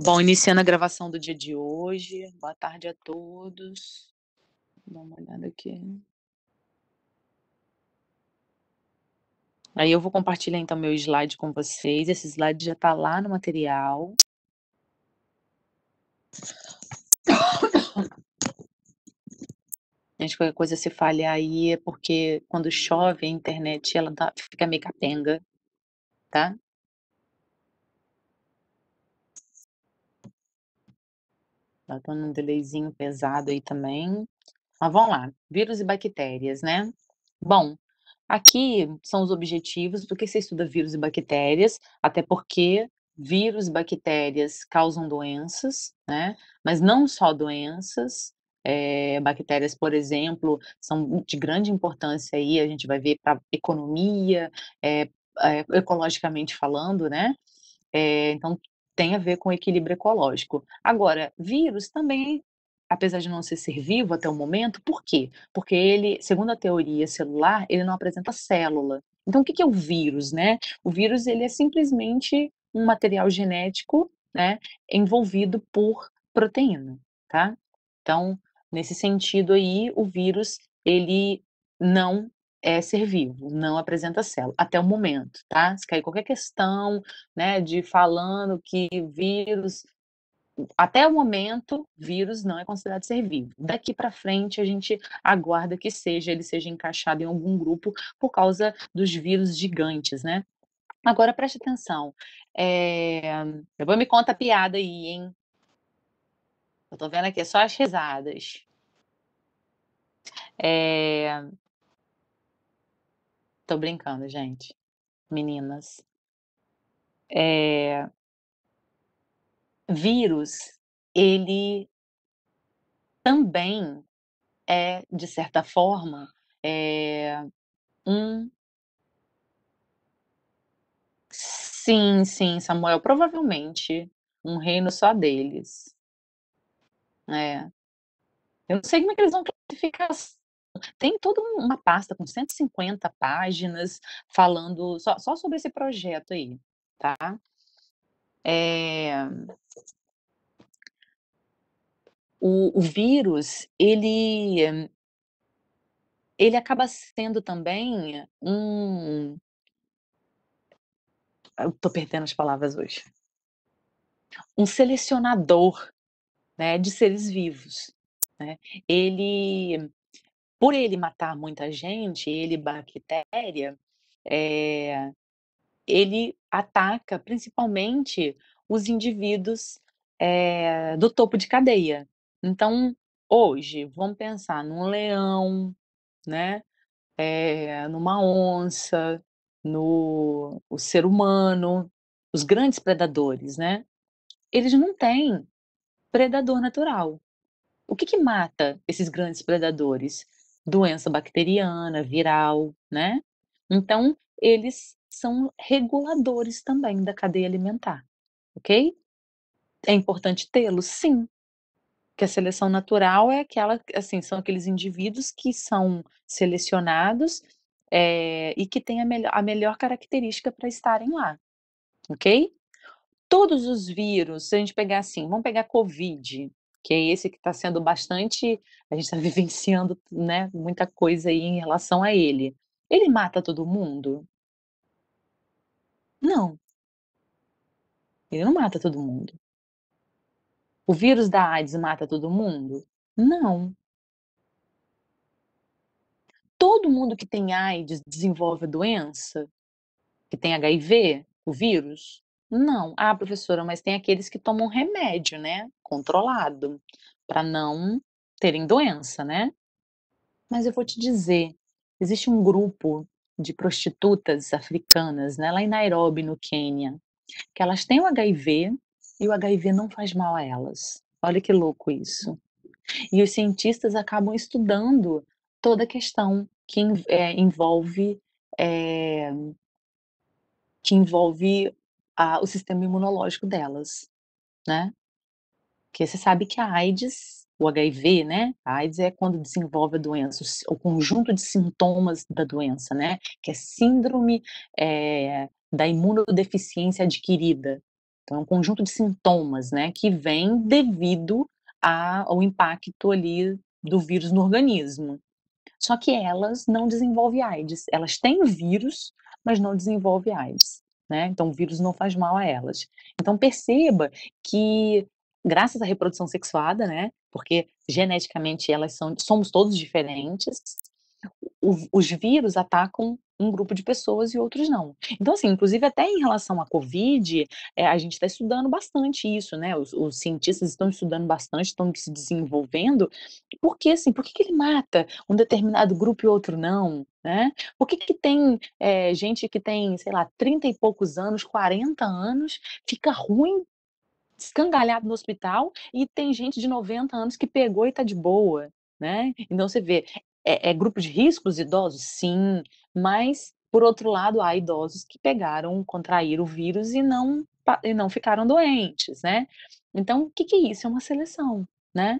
Bom, iniciando a gravação do dia de hoje. Boa tarde a todos. Vou dar uma olhada aqui. Aí eu vou compartilhar então meu slide com vocês. Esse slide já está lá no material. Gente, qualquer coisa se falha aí é porque quando chove a internet ela dá, fica meio capenga, tá? Tá dando um delayzinho pesado aí também. Mas vamos lá, vírus e bactérias, né? Bom, aqui são os objetivos, por que você estuda vírus e bactérias? Até porque vírus e bactérias causam doenças, né? Mas não só doenças. É, bactérias, por exemplo, são de grande importância aí, a gente vai ver para economia, é, é, ecologicamente falando, né? então, tem a ver com equilíbrio ecológico. Agora, vírus também, apesar de não ser ser vivo até o momento, por quê? Porque ele, segundo a teoria celular, ele não apresenta célula. Então, o que é o vírus, né? O vírus, ele é simplesmente um material genético, né, envolvido por proteína, tá? Então, nesse sentido aí, o vírus, ele não é ser vivo, não apresenta célula, até o momento, tá? Se cair qualquer questão, né, de falando que vírus, até o momento, vírus não é considerado ser vivo. Daqui para frente, a gente aguarda que seja, ele seja encaixado em algum grupo por causa dos vírus gigantes, né? Agora preste atenção. É... vou me conta a piada aí, hein? Eu tô vendo aqui é só as risadas. É, Tô brincando, gente. Meninas. É... Vírus, ele também é, de certa forma, é um. Sim, sim, Samuel, provavelmente um reino só deles. É. Eu não sei como é que eles vão classificar tem toda uma pasta com 150 páginas falando só, só sobre esse projeto aí, tá? É... O, o vírus, ele, ele acaba sendo também um. Eu estou perdendo as palavras hoje. Um selecionador né, de seres vivos. Né? Ele por ele matar muita gente, ele bactéria, é, ele ataca principalmente os indivíduos é, do topo de cadeia. Então, hoje, vamos pensar num leão, né? É, numa onça, no o ser humano, os grandes predadores, né? Eles não têm predador natural. O que, que mata esses grandes predadores? doença bacteriana, viral, né? Então, eles são reguladores também da cadeia alimentar, ok? É importante tê-los? Sim. Que a seleção natural é aquela, assim, são aqueles indivíduos que são selecionados é, e que têm a, melhor, a melhor característica para estarem lá, ok? Todos os vírus, se a gente pegar assim, vamos pegar Covid, que é esse que está sendo bastante. A gente está vivenciando né, muita coisa aí em relação a ele. Ele mata todo mundo? Não. Ele não mata todo mundo. O vírus da AIDS mata todo mundo? Não. Todo mundo que tem AIDS desenvolve a doença? Que tem HIV? O vírus? Não. Ah, professora, mas tem aqueles que tomam remédio, né, controlado, para não terem doença, né? Mas eu vou te dizer, existe um grupo de prostitutas africanas, né, lá em Nairobi, no Quênia, que elas têm o HIV e o HIV não faz mal a elas. Olha que louco isso. E os cientistas acabam estudando toda a questão que é, envolve é, que envolve a, o sistema imunológico delas, né? Porque você sabe que a AIDS, o HIV, né? A AIDS é quando desenvolve a doença, o, o conjunto de sintomas da doença, né? Que é síndrome é, da imunodeficiência adquirida. Então, é um conjunto de sintomas, né? Que vem devido a, ao impacto ali do vírus no organismo. Só que elas não desenvolvem AIDS. Elas têm vírus, mas não desenvolvem AIDS né? Então o vírus não faz mal a elas. Então perceba que graças à reprodução sexuada, né? Porque geneticamente elas são, somos todos diferentes, os, os vírus atacam um grupo de pessoas e outros não. Então, assim, inclusive até em relação à Covid, é, a gente está estudando bastante isso, né? Os, os, cientistas estão estudando bastante, estão se desenvolvendo. Por que, assim, por que, que ele mata um determinado grupo e outro não? Né? Por que, que tem é, gente que tem, sei lá, 30 e poucos anos, 40 anos, fica ruim escangalhado no hospital e tem gente de 90 anos que pegou e está de boa, né? Então você vê, é, é grupo de risco os idosos? Sim, mas, por outro lado, há idosos que pegaram, contraíram o vírus e não, e não ficaram doentes, né? Então, o que, que é isso? É uma seleção, né?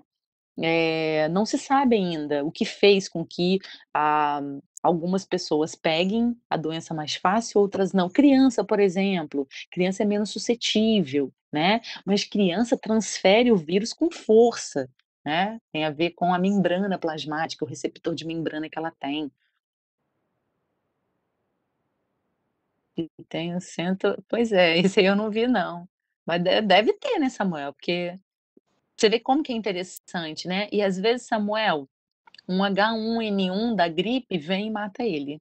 É, não se sabe ainda o que fez com que ah, algumas pessoas peguem a doença mais fácil, outras não. Criança, por exemplo, criança é menos suscetível, né? Mas criança transfere o vírus com força né? Tem a ver com a membrana plasmática, o receptor de membrana que ela tem. E tem um centro. Pois é, esse aí eu não vi, não. Mas deve ter, né, Samuel? Porque você vê como que é interessante, né? E às vezes, Samuel, um H1N1 da gripe vem e mata ele.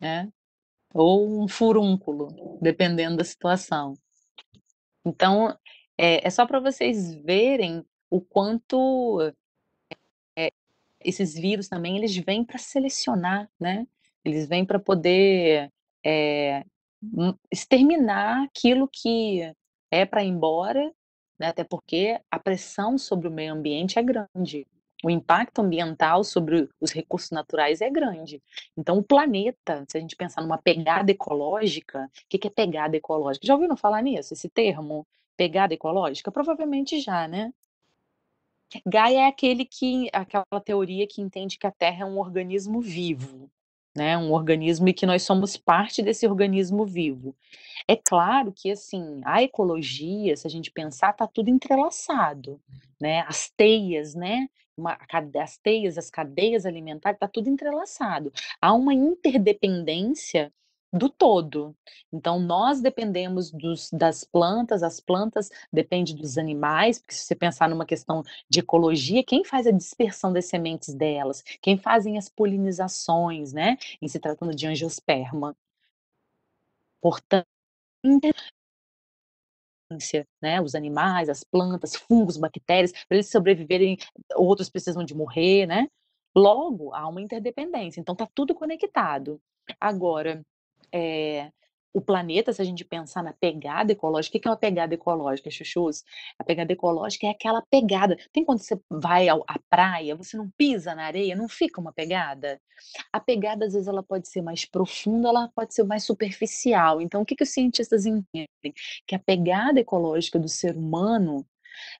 Né? Ou um furúnculo, dependendo da situação. Então, é, é só para vocês verem o quanto é, esses vírus também eles vêm para selecionar, né? Eles vêm para poder é, exterminar aquilo que é para ir embora, né? até porque a pressão sobre o meio ambiente é grande, o impacto ambiental sobre os recursos naturais é grande. Então, o planeta, se a gente pensar numa pegada ecológica, o que, que é pegada ecológica? Já ouviram falar nisso, esse termo? Pegada ecológica? Provavelmente já, né? Gaia é aquele que aquela teoria que entende que a Terra é um organismo vivo, né? Um organismo e que nós somos parte desse organismo vivo. É claro que assim, a ecologia, se a gente pensar, tá tudo entrelaçado, né? As teias, né? Uma, as teias, as cadeias alimentares, está tudo entrelaçado. Há uma interdependência do todo. Então, nós dependemos dos, das plantas, as plantas dependem dos animais, porque se você pensar numa questão de ecologia, quem faz a dispersão das sementes delas? Quem fazem as polinizações, né? Em se tratando de angiosperma. Portanto, né, os animais, as plantas, fungos, bactérias, para eles sobreviverem, outros precisam de morrer, né? Logo, há uma interdependência. Então, está tudo conectado. Agora, é, o planeta, se a gente pensar na pegada ecológica, o que é uma pegada ecológica, chuchus? A pegada ecológica é aquela pegada. Tem quando você vai ao, à praia, você não pisa na areia, não fica uma pegada? A pegada, às vezes, ela pode ser mais profunda, ela pode ser mais superficial. Então, o que, que os cientistas entendem? Que a pegada ecológica do ser humano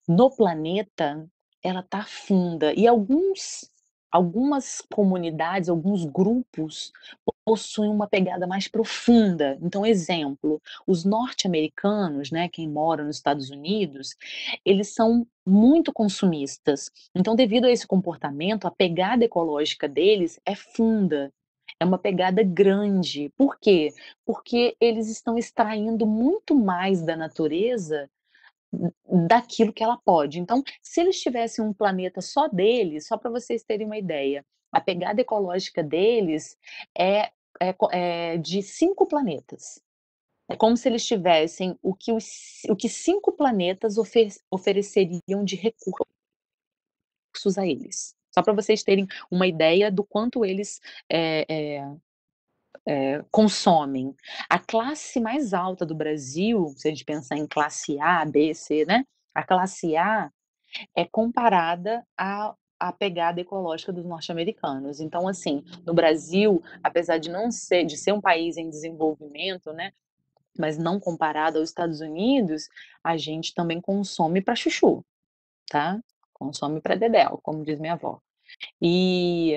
no planeta, ela está funda. E alguns algumas comunidades, alguns grupos possuem uma pegada mais profunda. Então, exemplo, os norte-americanos, né, quem mora nos Estados Unidos, eles são muito consumistas. Então, devido a esse comportamento, a pegada ecológica deles é funda, é uma pegada grande. Por quê? Porque eles estão extraindo muito mais da natureza daquilo que ela pode. Então, se eles tivessem um planeta só deles, só para vocês terem uma ideia, a pegada ecológica deles é, é, é de cinco planetas. É como se eles tivessem o que, os, o que cinco planetas ofer, ofereceriam de recursos a eles. Só para vocês terem uma ideia do quanto eles é, é, é, consomem. A classe mais alta do Brasil, se a gente pensar em classe A, B, C, né? A classe A é comparada a a pegada ecológica dos norte-americanos. Então, assim, no Brasil, apesar de não ser, de ser um país em desenvolvimento, né, mas não comparado aos Estados Unidos, a gente também consome para chuchu, tá? Consome para dedéu, como diz minha avó. E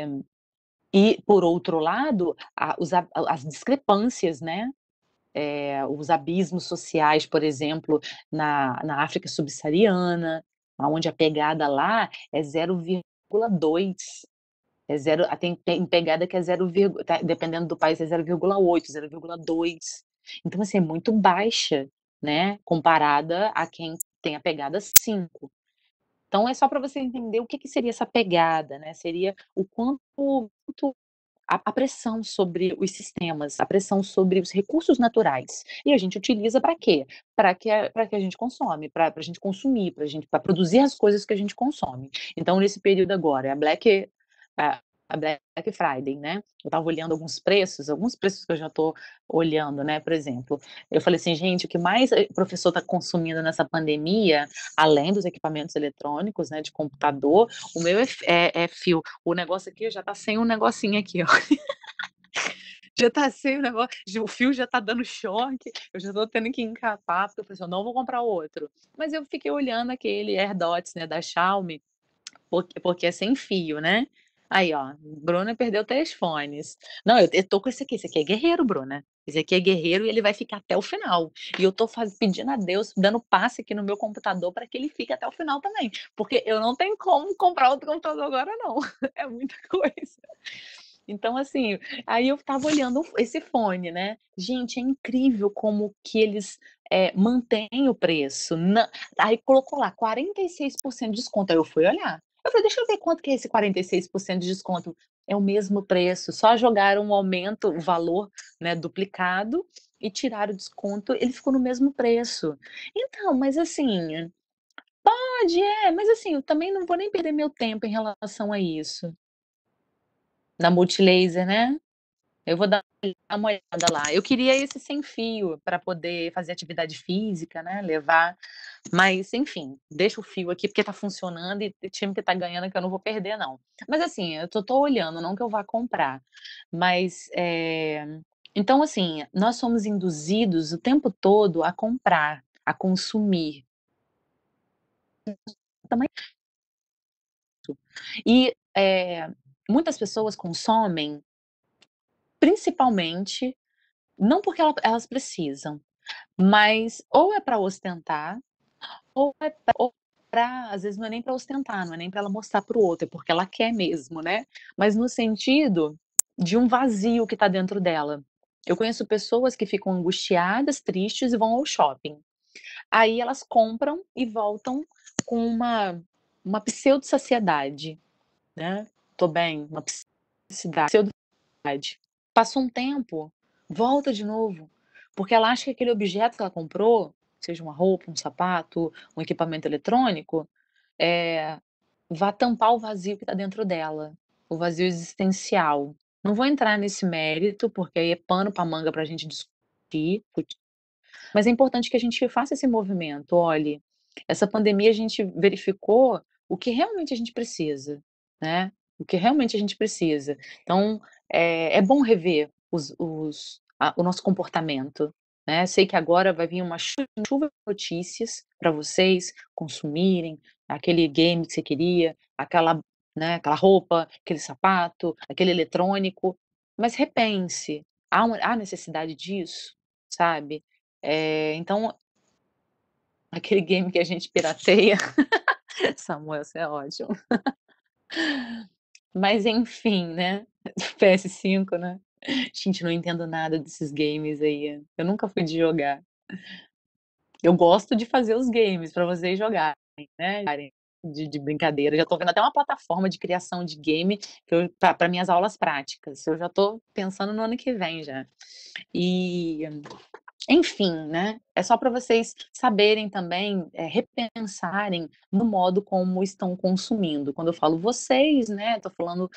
e, por outro lado, a, os, a, as discrepâncias, né? É, os abismos sociais, por exemplo, na, na África subsaariana, onde a pegada lá é 0,2. É zero, tem, tem pegada que é 0, tá, dependendo do país, é 0,8, 0,2. Então, assim, é muito baixa, né? Comparada a quem tem a pegada 5. Então, é só para você entender o que, que seria essa pegada, né? Seria o quanto a, a pressão sobre os sistemas, a pressão sobre os recursos naturais. E a gente utiliza para quê? Para que, que a gente consome, para a gente consumir, para gente pra produzir as coisas que a gente consome. Então, nesse período agora, a Black a Black Friday, né? Eu estava olhando alguns preços, alguns preços que eu já estou olhando, né? Por exemplo, eu falei assim, gente, o que mais eh, o professor está consumindo nessa pandemia, além dos equipamentos eletrônicos, né? De computador, o meu é, é, é fio. O negócio aqui já está sem um negocinho aqui, ó. já tá sem o negócio, o fio já tá dando choque, eu já tô tendo que encapar, porque eu falei assim, eu não vou comprar outro. Mas eu fiquei olhando aquele AirDots, né, da Xiaomi, porque, porque é sem fio, né? Aí, ó, Bruna perdeu três fones. Não, eu, eu tô com esse aqui. Esse aqui é guerreiro, Bruna. Esse aqui é guerreiro e ele vai ficar até o final. E eu tô faz, pedindo a Deus, dando passe aqui no meu computador para que ele fique até o final também. Porque eu não tenho como comprar outro computador agora, não. É muita coisa. Então, assim, aí eu tava olhando esse fone, né? Gente, é incrível como que eles é, mantêm o preço. Na... Aí colocou lá 46% de desconto. Aí eu fui olhar. Eu falei, deixa eu ver quanto que é esse 46% de desconto. É o mesmo preço, só jogaram um aumento, o valor né, duplicado e tiraram o desconto, ele ficou no mesmo preço. Então, mas assim, pode, é, mas assim, eu também não vou nem perder meu tempo em relação a isso. Na Multilaser, né? Eu vou dar uma olhada lá. Eu queria esse sem fio para poder fazer atividade física, né? Levar. Mas, enfim, deixa o fio aqui porque tá funcionando e o time que tá ganhando que eu não vou perder, não. Mas, assim, eu tô, tô olhando, não que eu vá comprar. Mas, é... então, assim, nós somos induzidos o tempo todo a comprar, a consumir. e é, muitas pessoas consomem principalmente, não porque elas precisam, mas ou é para ostentar, ou é às vezes não é nem para ostentar, não é nem para ela mostrar para o outro, é porque ela quer mesmo, né? Mas no sentido de um vazio que está dentro dela. Eu conheço pessoas que ficam angustiadas, tristes e vão ao shopping. Aí elas compram e voltam com uma uma pseudo saciedade, né? Tô bem, uma pseudo saciedade. Passou um tempo, volta de novo, porque ela acha que aquele objeto que ela comprou, seja uma roupa, um sapato, um equipamento eletrônico, é, eh, vai tampar o vazio que está dentro dela, o vazio existencial. Não vou entrar nesse mérito, porque aí é pano para manga para a gente discutir, mas é importante que a gente faça esse movimento. Olhe, essa pandemia a gente verificou o que realmente a gente precisa, né? O que realmente a gente precisa. Então, é, é bom rever os, os, a, o nosso comportamento. Né? Sei que agora vai vir uma chuva de notícias para vocês consumirem aquele game que você queria, aquela, né, aquela roupa, aquele sapato, aquele eletrônico. Mas repense, há, uma, há necessidade disso, sabe? É, então, aquele game que a gente pirateia. Samuel, você é ótimo. Mas enfim, né? PS5, né? Gente, não entendo nada desses games aí. Eu nunca fui de jogar. Eu gosto de fazer os games para vocês jogarem, né? De, de, brincadeira. Já estou vendo até uma plataforma de criação de game para minhas aulas práticas. Eu já estou pensando no ano que vem já. E enfim, né? É só para vocês saberem também, é, repensarem no modo como estão consumindo. Quando eu falo vocês, né? Estou falando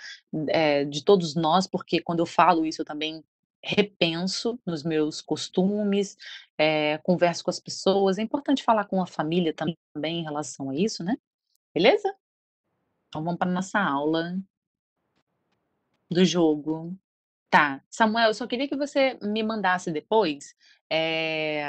é, de todos nós, porque quando eu falo isso eu também repenso nos meus costumes, é, converso com as pessoas. É importante falar com a família também em relação a isso, né? Beleza? Então vamos para nossa aula do jogo. Tá, Samuel, eu só queria que você me mandasse depois é,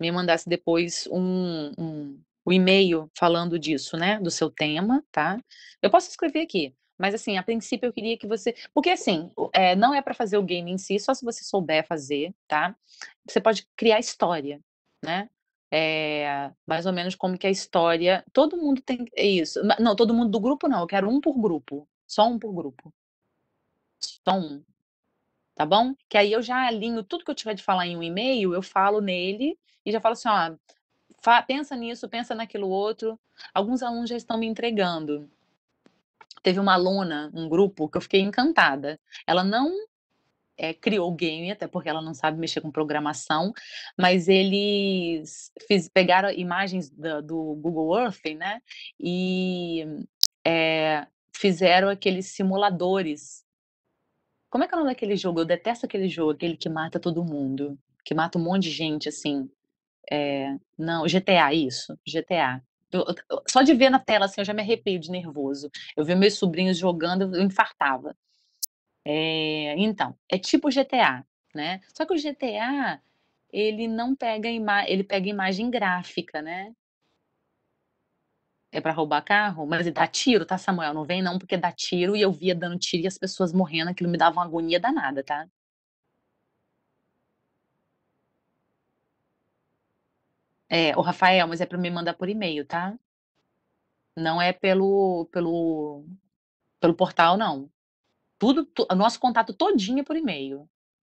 me mandasse depois um, um, um e-mail falando disso, né? Do seu tema, tá? Eu posso escrever aqui. Mas assim, a princípio eu queria que você. Porque assim, é, não é para fazer o game em si, só se você souber fazer, tá? Você pode criar história, né? É, mais ou menos como que a história. Todo mundo tem é isso. Não, todo mundo do grupo não. Eu quero um por grupo. Só um por grupo. Só um tá bom? Que aí eu já alinho tudo que eu tiver de falar em um e-mail, eu falo nele e já falo assim, ó, pensa nisso, pensa naquilo outro. Alguns alunos já estão me entregando. Teve uma aluna, um grupo, que eu fiquei encantada. Ela não é, criou o game, até porque ela não sabe mexer com programação, mas eles fiz, pegaram imagens do, do Google Earth, né? E é, fizeram aqueles simuladores como é que é o nome daquele jogo? Eu detesto aquele jogo, aquele que mata todo mundo. Que mata um monte de gente, assim. É... Não, GTA, isso. GTA. só de ver na tela, assim, eu já me arrepio de nervoso. Eu vi meus sobrinhos jogando, eu infartava. É... Então, é tipo GTA, né? Só que o GTA, ele não pega imagem, ele pega imagem gráfica, né? é para roubar carro, mas é dá tiro, tá, Samuel? Não vem não, porque dá tiro e eu via dando tiro e as pessoas morrendo, aquilo me dava uma agonia danada, tá? É, o Rafael, mas é para me mandar por e-mail, tá? Não é pelo pelo pelo portal não. Tudo, o nosso contato todinho é por e-mail.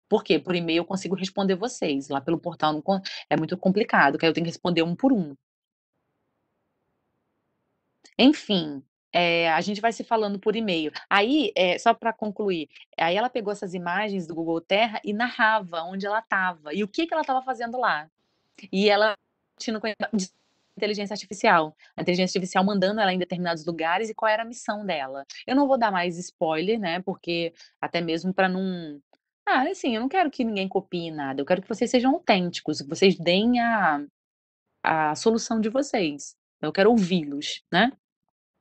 Por quê? Por e-mail eu consigo responder vocês. Lá pelo portal não, é muito complicado, que aí eu tenho que responder um por um. Enfim, é, a gente vai se falando por e-mail. Aí, é, só para concluir, aí ela pegou essas imagens do Google Terra e narrava onde ela estava e o que, que ela estava fazendo lá. E ela tinha inteligência artificial, a inteligência artificial mandando ela em determinados lugares e qual era a missão dela. Eu não vou dar mais spoiler, né? Porque até mesmo para não ah, assim, eu não quero que ninguém copie nada, eu quero que vocês sejam autênticos, que vocês deem a, a solução de vocês. Eu quero ouvi-los, né?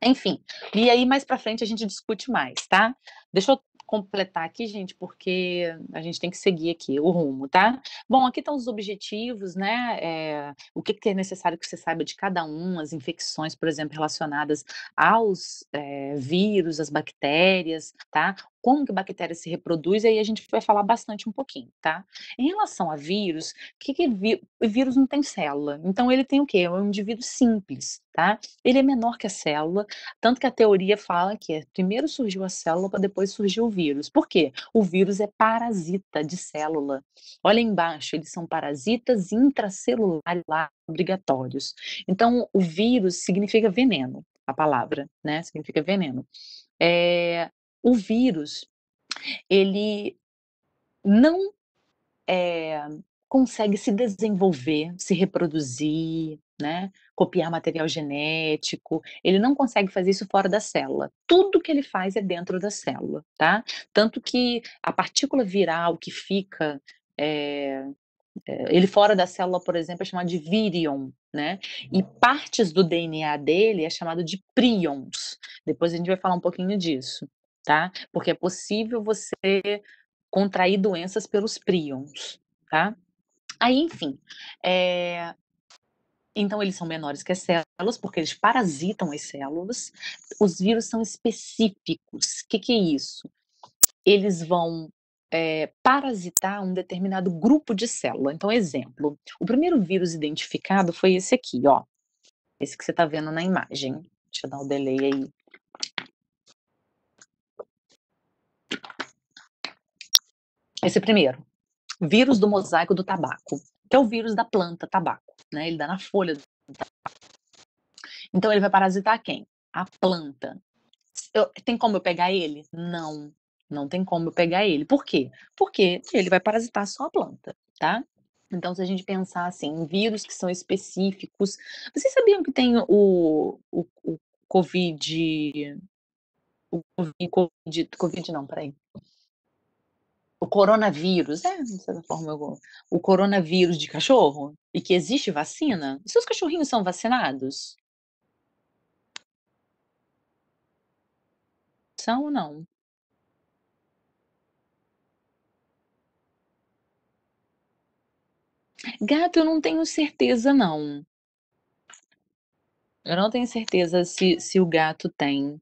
Enfim, e aí mais para frente a gente discute mais, tá? Deixa eu completar aqui, gente, porque a gente tem que seguir aqui o rumo, tá? Bom, aqui estão os objetivos, né? É, o que, que, é necessário que você saiba de cada um, as infecções, por exemplo, relacionadas aos é, vírus, as bactérias, tá? como que a bactéria se reproduz, e aí a gente vai falar bastante um pouquinho, tá? Em relação a vírus, que, que ví vírus não tem célula, então ele tem o quê? É um indivíduo simples, tá? Ele é menor que a célula, tanto que a teoria fala que é, primeiro surgiu a célula para depois surgir o vírus. Por quê? O vírus é parasita de célula. Olha embaixo, eles são parasitas intracelulares lá, obrigatórios. Então, o vírus significa veneno, a palavra, né? Significa veneno. É, o vírus ele não é, consegue se desenvolver, se reproduzir, né? copiar material genético, ele não consegue fazer isso fora da célula. Tudo que ele faz é dentro da célula, tá? Tanto que a partícula viral que fica é, ele fora da célula, por exemplo, é chamado de virion, né? E partes do DNA dele é chamado de prions. Depois a gente vai falar um pouquinho disso tá? Porque é possível você contrair doenças pelos prions, tá? Aí, enfim, é... Então, eles são menores que as células, porque eles parasitam as células. Os vírus são específicos. O que, que, é isso? Eles vão é, parasitar um determinado grupo de célula. Então, exemplo, o primeiro vírus identificado foi esse aqui, ó. Esse que você está vendo na imagem. Deixa eu dar um delay aí. Esse primeiro, vírus do mosaico do tabaco, que é o vírus da planta tabaco, né? Ele dá na folha do tabaco. Então ele vai parasitar quem? A planta. Eu, tem como eu pegar ele? Não, não tem como eu pegar ele. Por quê? Porque ele vai parasitar só a planta, tá? Então, se a gente pensar assim, em vírus que são específicos, vocês sabiam que tem o, o, o Covid. O Covid, COVID não, peraí o coronavírus, é, de certa forma, o coronavírus de cachorro e que existe vacina? seus cachorrinhos são vacinados? São ou não? Gato, eu não tenho certeza, não. Eu não tenho certeza se, se o gato tem.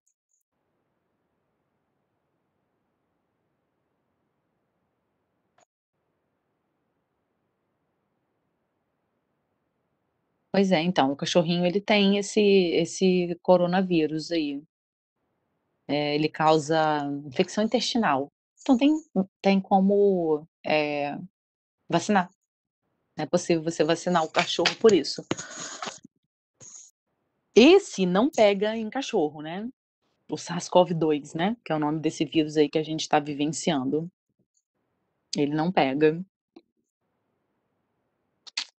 Pois é, então, o cachorrinho ele tem esse esse coronavírus aí. É, ele causa infecção intestinal. Então tem tem como, eh, vacinar. É possível você vacinar o cachorro por isso. Esse não pega em cachorro, né? O SARS-CoV-2, né, que é o nome desse vírus aí que a gente está vivenciando. Ele não pega.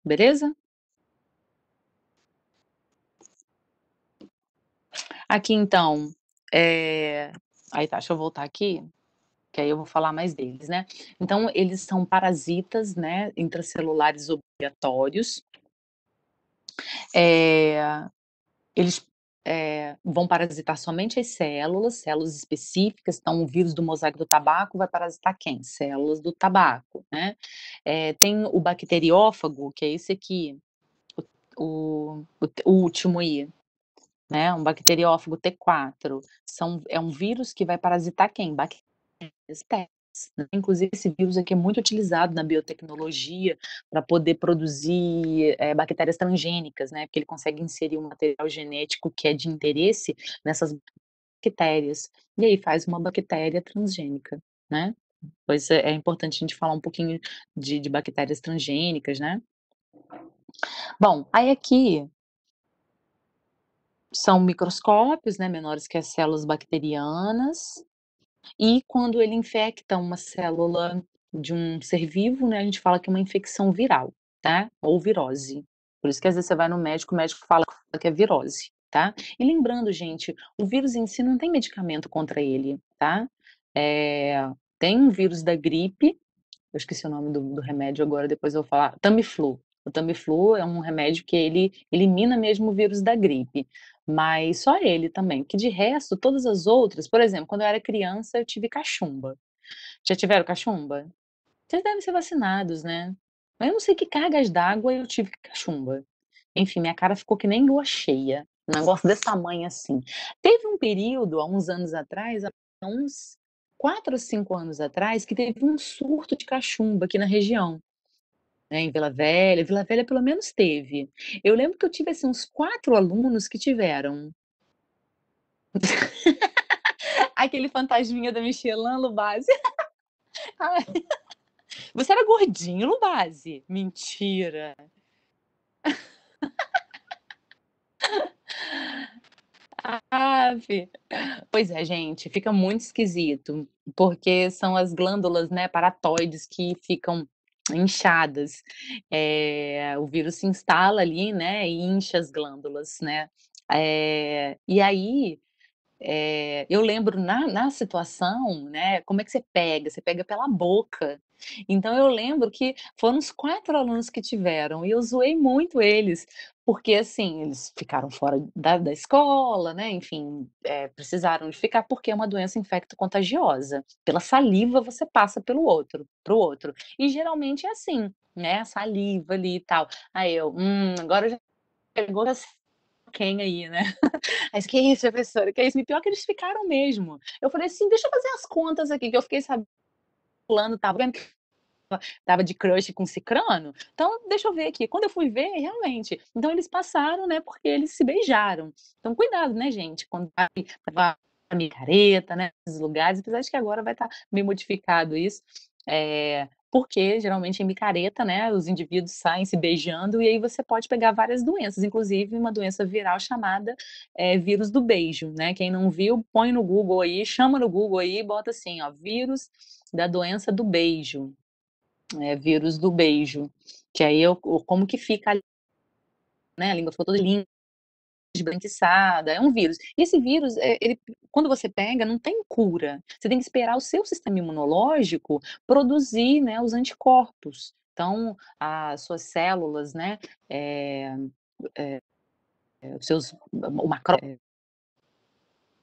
Beleza? Aqui então, é... aí tá, deixa eu voltar aqui, que aí eu vou falar mais deles, né? Então, eles são parasitas, né, intracelulares obrigatórios. É... Eles é, vão parasitar somente as células, células específicas, então o vírus do mosaico do tabaco vai parasitar quem? Células do tabaco, né? É, tem o bacteriófago, que é esse aqui, o, o, o último aí, né? Um bacteriófago T4. São, é um vírus que vai parasitar quem? Bactérias, né? Inclusive, esse vírus aqui é muito utilizado na biotecnologia para poder produzir é, bactérias transgênicas, né? Porque ele consegue inserir um material genético que é de interesse nessas bactérias. E aí faz uma bactéria transgênica, né? Pois é, é importante a gente falar um pouquinho de, de bactérias transgênicas, né? Bom, aí aqui são microscópios, né, menores que as células bacterianas, e quando ele infecta uma célula de um ser vivo, né, a gente fala que é uma infecção viral, tá? Ou virose. Por isso que às vezes você vai no médico, o médico fala que é virose, tá? E lembrando, gente, o vírus em si não tem medicamento contra ele, tá? É, tem um vírus da gripe, eu esqueci o nome do, do remédio agora, depois eu vou falar, Tamiflu, o Tamiflu é um remédio que ele elimina mesmo o vírus da gripe, mas só ele também, que de resto, todas as outras, por exemplo, quando eu era criança, eu tive cachumba. Já tiveram cachumba? Vocês devem ser vacinados, né? Mas eu não sei que cargas d'água eu tive cachumba. Enfim, minha cara ficou que nem lua cheia, um negócio desse tamanho assim. Teve um período, há uns anos atrás, há uns quatro ou cinco anos atrás, que teve um surto de cachumba aqui na região né, em Vila Velha. Vila Velha pelo menos teve. Eu lembro que eu tive assim, uns quatro alunos que tiveram. Aquele fantasminha da Michelin, Lubase. Você era gordinho, Lubase. Mentira. Ave. Pois é, gente, fica muito esquisito, porque são as glândulas, né, paratoides que ficam inchadas. É, o vírus se instala ali, né, e incha as glândulas, né? É, e aí é, eu lembro na, na situação, né? Como é que você pega? Você pega pela boca, então eu lembro que foram os quatro alunos que tiveram, e eu zoei muito eles, porque assim, eles ficaram fora da, da escola, né? Enfim, é, precisaram de ficar porque é uma doença infecto-contagiosa. Pela saliva você passa pelo outro, pro outro. E geralmente é assim, né? Saliva ali e tal. Aí eu, hum, agora já pegou quem aí, né? Mas que isso, professora? Que é isso? E pior que eles ficaram mesmo. Eu falei assim, deixa eu fazer as contas aqui, que eu fiquei sabendo fulano tava tava de crush com cicrano. Então, deixa eu ver aqui. Quando eu fui ver, realmente. Então, eles passaram, né? Porque eles se beijaram. Então, cuidado, né, gente? Quando vai a micareta, né? Esses lugares, apesar de que agora vai estar tá meio modificado isso. É, porque geralmente em micareta, né, os indivíduos saem se beijando e aí você pode pegar várias doenças, inclusive uma doença viral chamada é, vírus do beijo, né? Quem não viu, põe no Google aí, chama no Google aí, bota assim, ó, vírus da doença do beijo, é, vírus do beijo, que aí é o como que fica, né? A língua ficou toda linda, desbranquiçada, é um vírus. E esse vírus, eh, ele, quando você pega, não tem cura. Você tem que esperar o seu sistema imunológico produzir né, os anticorpos. Então, as suas células, né, é, é, os seus, o macro,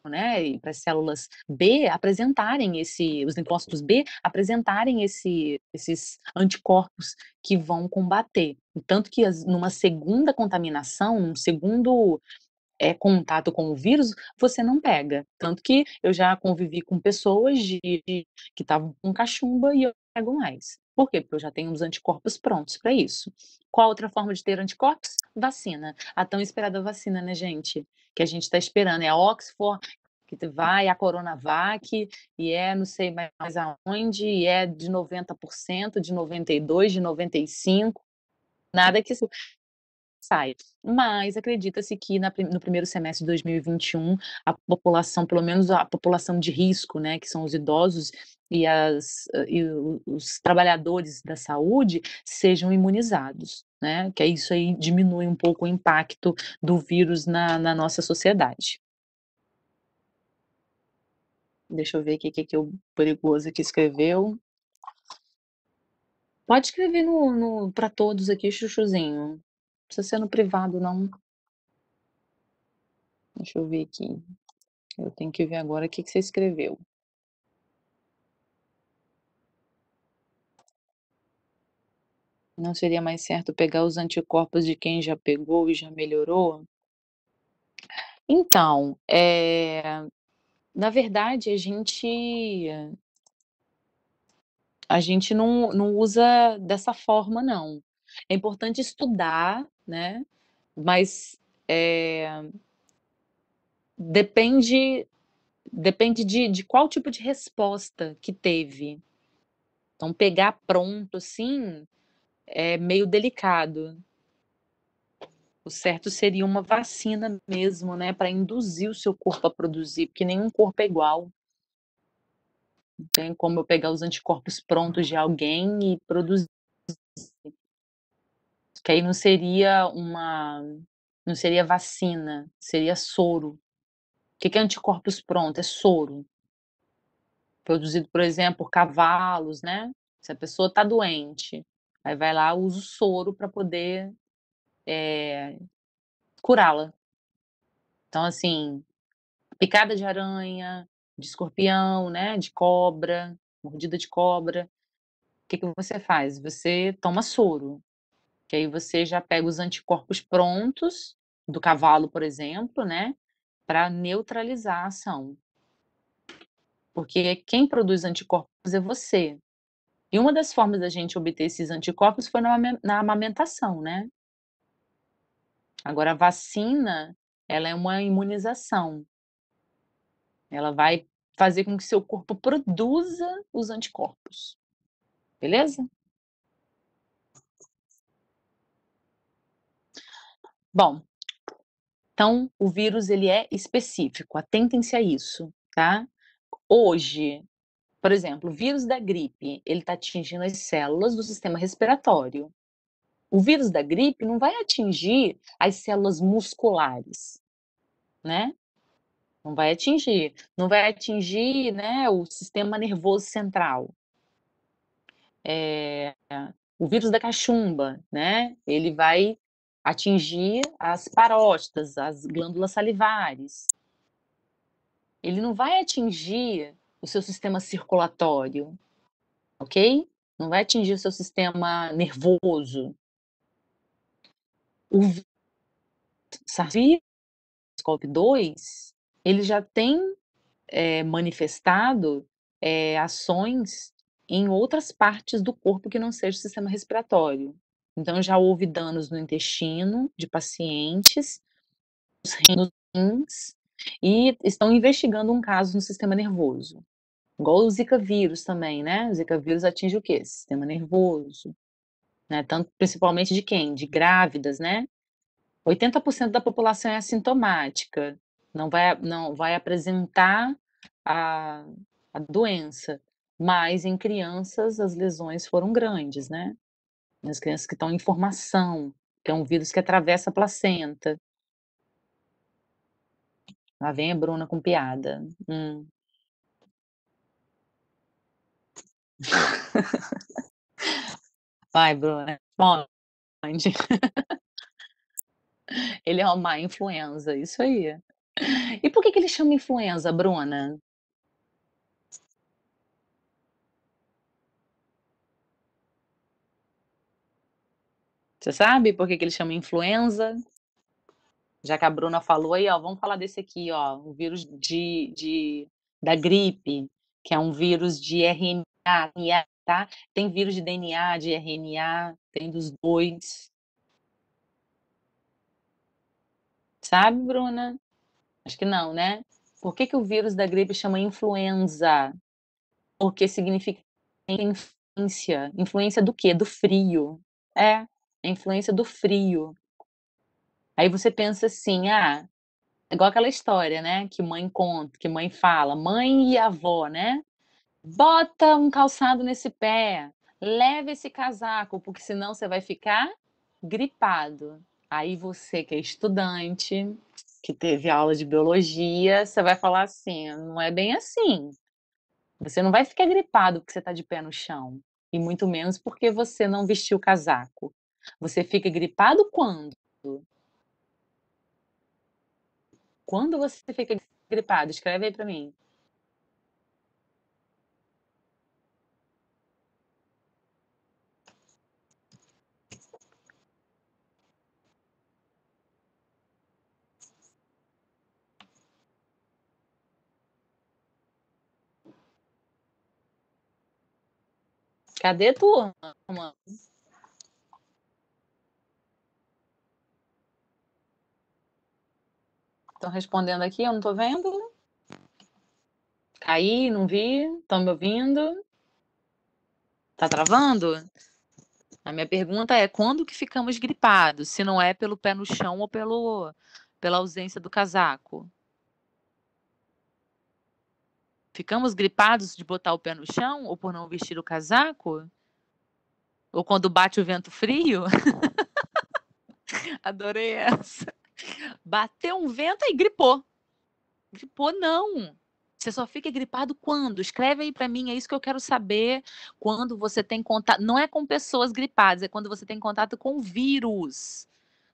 né, e para as células B apresentarem esse, os linfócitos B apresentarem esse, esses anticorpos que vão combater. Tanto que as, numa segunda contaminação, um segundo é, contato com o vírus, você não pega. Tanto que eu já convivi com pessoas de, de que estavam com cachumba e eu pego mais. Por quê? Porque eu já tenho os anticorpos prontos para isso. Qual outra forma de ter anticorpos? Vacina. A tão esperada vacina, né, gente? Que a gente está esperando. É a Oxford, que vai, a Coronavac, e é não sei mais aonde, e é de 90%, de 92%, de 95%. Nada que saia. Mas acredita-se que na, no primeiro semestre de 2021, a população, pelo menos a população de risco, né, que são os idosos e, as, eh, e os trabalhadores da saúde, sejam imunizados. Né? Que isso aí diminui um pouco o impacto do vírus na, na nossa sociedade. Deixa eu ver o que, que, que o perigoso aqui escreveu. Pode escrever no, no para todos aqui, Chuchuzinho precisa ser no privado, não. Deixa eu ver aqui. Eu tenho que ver agora o que, que você escreveu. Não seria mais certo pegar os anticorpos de quem já pegou e já melhorou? Então, é, na verdade, a gente a gente não, não usa dessa forma, não. É importante estudar né? Mas é, depende depende de, de qual tipo de resposta que teve. Então, pegar pronto, assim, é meio delicado. O certo seria uma vacina mesmo, né? Para induzir o seu corpo a produzir, porque nenhum corpo é igual. Não tem como eu pegar os anticorpos prontos de alguém e produzir que aí não seria uma, não seria vacina, seria soro. O que é anticorpos pronto? É soro. Produzido, por exemplo, por cavalos, né? Se a pessoa está doente, aí vai lá, usa o soro para poder é, curá-la. Então, assim, picada de aranha, de escorpião, né? De cobra, mordida de cobra. O que, que você faz? Você toma soro que aí você já pega os anticorpos prontos do cavalo, por exemplo, né, para neutralizar a ação. Porque quem produz anticorpos é você. E uma das formas da gente obter esses anticorpos foi na amamentação, né? Agora, a vacina, ela é uma imunização. Ela vai fazer com que seu corpo produza os anticorpos. Beleza? Bom, então o vírus ele é específico, atentem-se a isso, tá? Hoje, por exemplo, o vírus da gripe, ele está atingindo as células do sistema respiratório. O vírus da gripe não vai atingir as células musculares, né? Não vai atingir, não vai atingir, né, o sistema nervoso central. É, o vírus da cachumba, né? Ele vai atingir as parótidas, as glândulas salivares. Ele não vai atingir o seu sistema circulatório, ok? Não vai atingir o seu sistema nervoso. O SARS-CoV-2, ele já tem é, manifestado é, ações em outras partes do corpo que não seja o sistema respiratório. Então, já houve danos no intestino de pacientes, nos rins, e estão investigando um caso no sistema nervoso. Igual o Zika vírus também, né? O Zika vírus atinge o quê? Sistema nervoso. Né? Tanto, principalmente de quem? De grávidas, né? 80% da população é assintomática, não vai, não vai apresentar a, a doença, mas em crianças as lesões foram grandes, né? nas crianças que estão em formação, que é um vírus que atravessa a placenta. Lá vem a Bruna com piada. Hum. Vai, Bruna. Responde. Ele é uma má influenza, isso aí. E por que, que ele chama influenza, Bruna? Você sabe por que, que ele chama influenza? Já que a Bruna falou aí, ó, vamos falar desse aqui, ó, o vírus de, de da gripe, que é um vírus de RNA, tá? Tem vírus de DNA, de RNA, tem dos dois. Sabe, Bruna? Acho que não, né? Por que, que o vírus da gripe chama influenza? Porque significa influência. Influência do quê? Do frio. É, a influência do frio. Aí você pensa assim, ah, é igual aquela história, né, que mãe conta, que mãe fala, mãe e avó, né? Bota um calçado nesse pé, leve esse casaco, porque senão você vai ficar gripado. Aí você que é estudante, que teve aula de biologia, você vai falar assim, não é bem assim. Você não vai ficar gripado porque você está de pé no chão, e muito menos porque você não vestiu o casaco. Você fica gripado quando? Quando você fica gripado? Escreve aí para mim. Cadê tu, mano? Estão respondendo aqui, eu não estou vendo. Caí, não vi, estão me ouvindo. Está travando? A minha pergunta é: quando que ficamos gripados? Se não é pelo pé no chão ou pelo, pela ausência do casaco? Ficamos gripados de botar o pé no chão ou por não vestir o casaco? Ou quando bate o vento frio? Adorei essa. Bateu um vento e gripou. Gripou, não. Você só fica gripado quando? Escreve aí para mim, é isso que eu quero saber. Quando você tem contato, não é com pessoas gripadas, é quando você tem contato com vírus.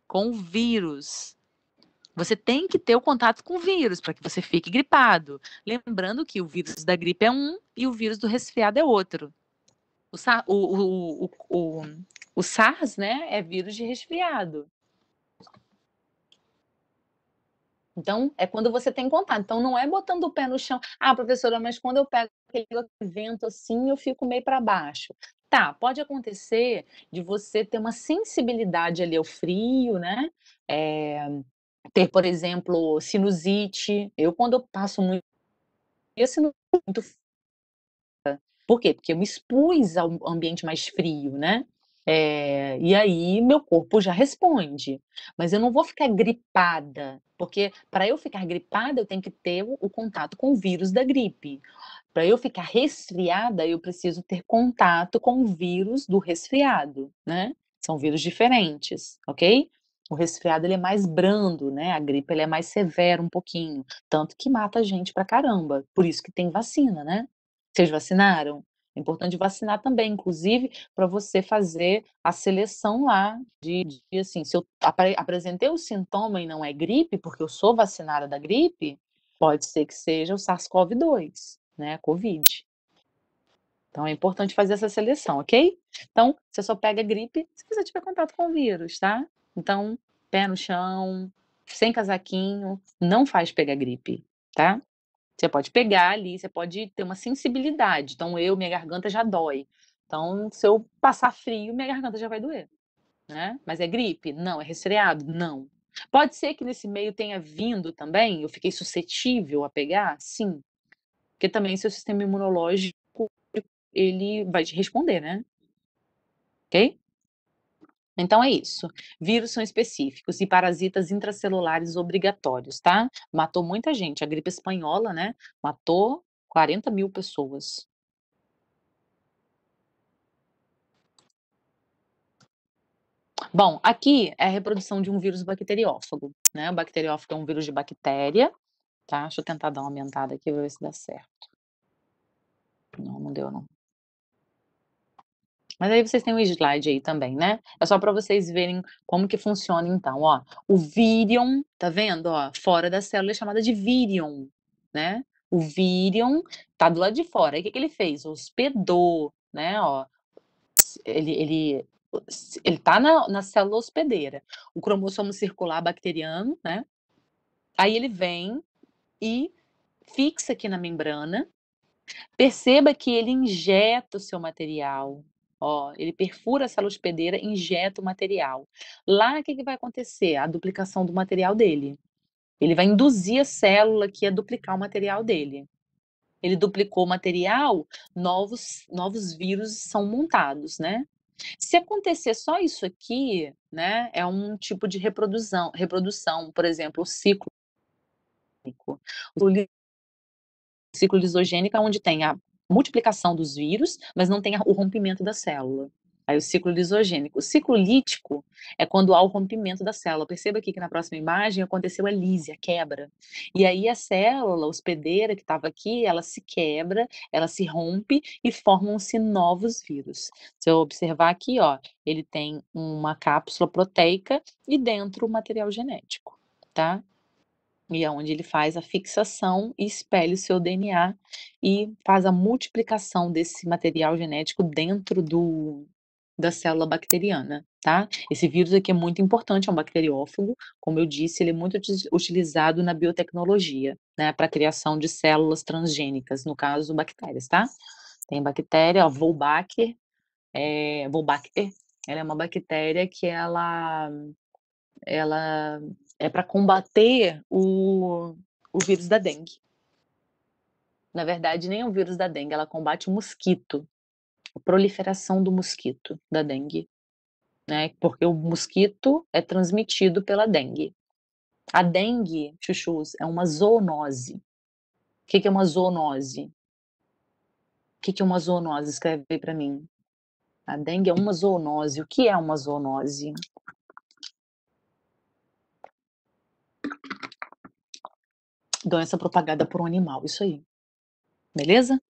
Com vírus. Você tem que ter o contato com o vírus para que você fique gripado. Lembrando que o vírus da gripe é um e o vírus do resfriado é outro. O, o, o, o SARS, né, é vírus de resfriado. Então, é quando você tem contato. Então, não é botando o pé no chão. Ah, professora, mas quando eu pego aquele vento assim, eu fico meio para baixo. Tá, pode acontecer de você ter uma sensibilidade ali ao frio, né? É, ter, por exemplo, sinusite. Eu, quando eu passo muito. Eu sinusite muito. Por quê? Porque eu me expus ao ambiente mais frio, né? É, e aí meu corpo já responde. Mas eu não vou ficar gripada, porque para eu ficar gripada, eu tenho que ter o, o contato com o vírus da gripe. Para eu ficar resfriada, eu preciso ter contato com o vírus do resfriado, né? São vírus diferentes, ok? O resfriado ele é mais brando, né? A gripe ele é mais severa um pouquinho, tanto que mata a gente pra caramba. Por isso que tem vacina, né? Vocês vacinaram? É importante vacinar também, inclusive para você fazer a seleção lá de, de assim, se eu apresentei o sintoma e não é gripe, porque eu sou vacinada da gripe, pode ser que seja o SARS-CoV-2, né, COVID. Então é importante fazer essa seleção, ok? Então, você só pega gripe se você tiver contato com o vírus, tá? Então, pé no chão, sem casaquinho, não faz pegar gripe, tá? Você pode pegar ali, você pode ter uma sensibilidade. Então, eu, minha garganta já dói. Então, se eu passar frio, minha garganta já vai doer. Né? Mas é gripe? Não. É resfriado? Não. Pode ser que nesse meio tenha vindo também, eu fiquei suscetível a pegar? Sim. Porque também seu sistema imunológico, ele vai te responder, né? Ok? Então é isso. Vírus são específicos e parasitas intracelulares obrigatórios, tá? Matou muita gente. A gripe espanhola, né? Matou 40 mil pessoas. Bom, aqui é a reprodução de um vírus bacteriófago, né? O bacteriófago é um vírus de bactéria, tá? Deixa eu tentar dar uma aumentada aqui, ver se dá certo. Não, não deu não. Mas aí vocês têm um slide aí também, né? É só para vocês verem como que funciona então, ó. O virion, tá vendo, ó, fora da célula é chamada de virion, né? O virion tá do lado de fora. E o que, que ele fez? Hospedou, né, ó. Ele, ele ele tá na, na, célula hospedeira. O cromossomo circular bacteriano, né? Aí ele vem e fixa aqui na membrana. Perceba que ele injeta o seu material, Ó, ele perfura essa luz hospedeira, injeta o material. Lá, o que, que vai acontecer? A duplicação do material dele. Ele vai induzir a célula que ia duplicar o material dele. Ele duplicou o material, novos, novos vírus são montados, né? Se acontecer só isso aqui, né, é um tipo de reprodução, reprodução, por exemplo, o ciclo o ciclo lisogênico é onde tem a multiplicação dos vírus, mas não tem o rompimento da célula. Aí o ciclo lisogênico. O ciclo lítico é quando há o rompimento da célula. Perceba aqui que na próxima imagem aconteceu a lise, a quebra. E aí a célula hospedeira que estava aqui, ela se quebra, ela se rompe e formam-se novos vírus. Se eu observar aqui, ó, ele tem uma cápsula proteica e dentro o material genético, tá? e é onde ele faz a fixação e espelha o seu DNA e faz a multiplicação desse material genético dentro do da célula bacteriana, tá? Esse vírus aqui é muito importante, é um bacteriófago, como eu disse, ele é muito utilizado na biotecnologia, né, para criação de células transgênicas, no caso bactérias, tá? Tem bactéria, a Wolbachia, é, ela é uma bactéria que ela ela é para combater o, o vírus da dengue. Na verdade, nem é o vírus da dengue, ela combate o mosquito, a proliferação do mosquito da dengue, né? Porque o mosquito é transmitido pela dengue. A dengue, chuchus, é uma zoonose. O que, que é uma zoonose? O que, que é uma zoonose? Escreve aí para mim. A dengue é uma zoonose. O que é uma zoonose? Doença propagada por um animal, isso aí. Beleza?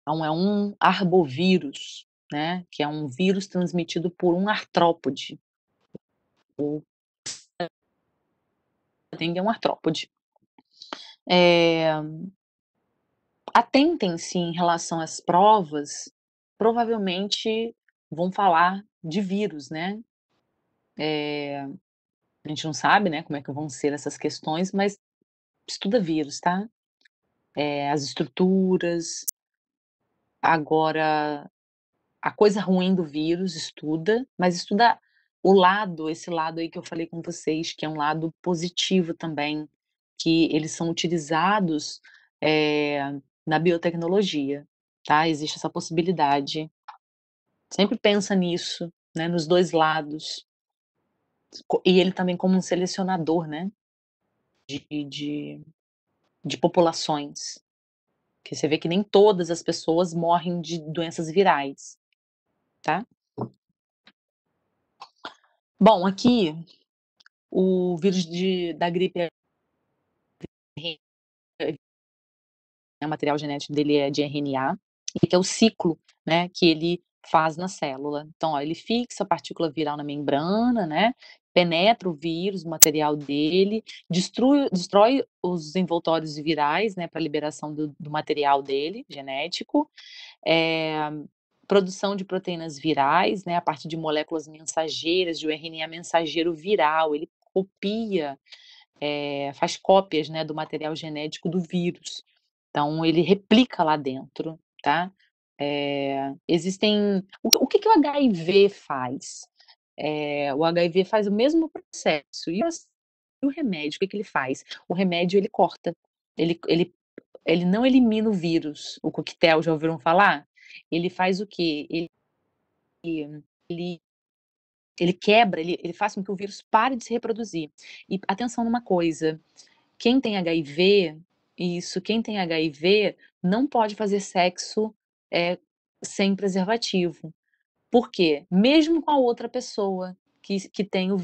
Então, é um arbovírus, né? Que é um vírus transmitido por um artrópode. O dengue é um artrópode. É... Atentem-se em relação às provas, provavelmente vão falar de vírus, né? É... A gente não sabe, né, como é que vão ser essas questões, mas estuda é vírus, tá? É, as estruturas. Agora, a coisa ruim do vírus estuda, mas estuda o lado, esse lado aí que eu falei com vocês, que é um lado positivo também, que eles são utilizados é, na biotecnologia, tá? Existe essa possibilidade. Sempre pensa nisso, né? Nos dois lados. E ele também como um selecionador, né? de, de, de populações. Que você vê que nem todas as pessoas morrem de doenças virais, tá? Bom, aqui o vírus de, da gripe é é, o material genético dele é de RNA, e que é o ciclo, né, que ele faz na célula. Então, ó, ele fixa a partícula viral na membrana, né, penetra o vírus, o material dele, destrói, destrói os envoltórios virais, né, para liberação do, do, material dele, genético, é, produção de proteínas virais, né, a partir de moléculas mensageiras, de RNA mensageiro viral, ele copia, é, faz cópias, né, do material genético do vírus. Então, ele replica lá dentro, tá? É, existem. O, o que, que o HIV faz? É, o HIV faz o mesmo processo. E o remédio, o que, que ele faz? O remédio ele corta, ele, ele, ele não elimina o vírus. O coquetel, já ouviram falar? Ele faz o quê? Ele, ele, ele quebra, ele, ele faz com que o vírus pare de se reproduzir. E atenção numa coisa: quem tem HIV, isso, quem tem HIV não pode fazer sexo é, sem preservativo. Por quê? Mesmo com a outra pessoa que, que tem o vírus.